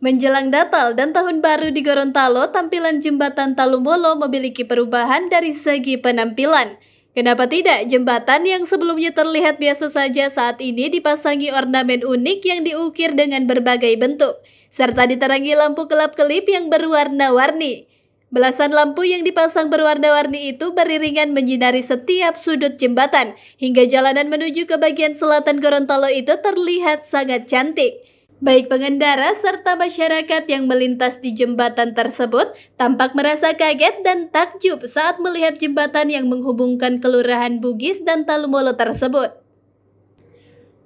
Menjelang Natal dan Tahun Baru di Gorontalo, tampilan jembatan Talumbolo memiliki perubahan dari segi penampilan. Kenapa tidak jembatan yang sebelumnya terlihat biasa saja saat ini dipasangi ornamen unik yang diukir dengan berbagai bentuk, serta diterangi lampu kelap-kelip yang berwarna-warni. Belasan lampu yang dipasang berwarna-warni itu beriringan menyinari setiap sudut jembatan, hingga jalanan menuju ke bagian selatan Gorontalo itu terlihat sangat cantik. Baik pengendara serta masyarakat yang melintas di jembatan tersebut tampak merasa kaget dan takjub saat melihat jembatan yang menghubungkan Kelurahan Bugis dan Talumolo tersebut.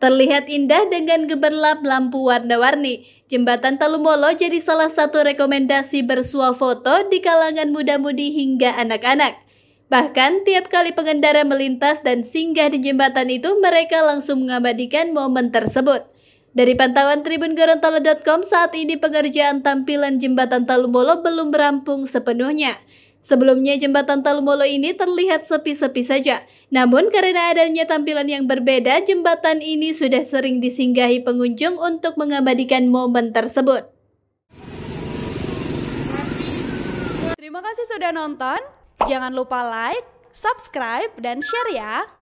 Terlihat indah dengan geberlap lampu warna-warni, jembatan Talumolo jadi salah satu rekomendasi bersuah foto di kalangan muda-mudi hingga anak-anak. Bahkan tiap kali pengendara melintas dan singgah di jembatan itu mereka langsung mengabadikan momen tersebut. Dari pantauan Tribun Gorontalo.com, saat ini pengerjaan tampilan jembatan Talumolo belum rampung sepenuhnya. Sebelumnya jembatan Talumolo ini terlihat sepi-sepi saja. Namun karena adanya tampilan yang berbeda, jembatan ini sudah sering disinggahi pengunjung untuk mengabadikan momen tersebut. Terima kasih sudah nonton. Jangan lupa like, subscribe, dan share ya.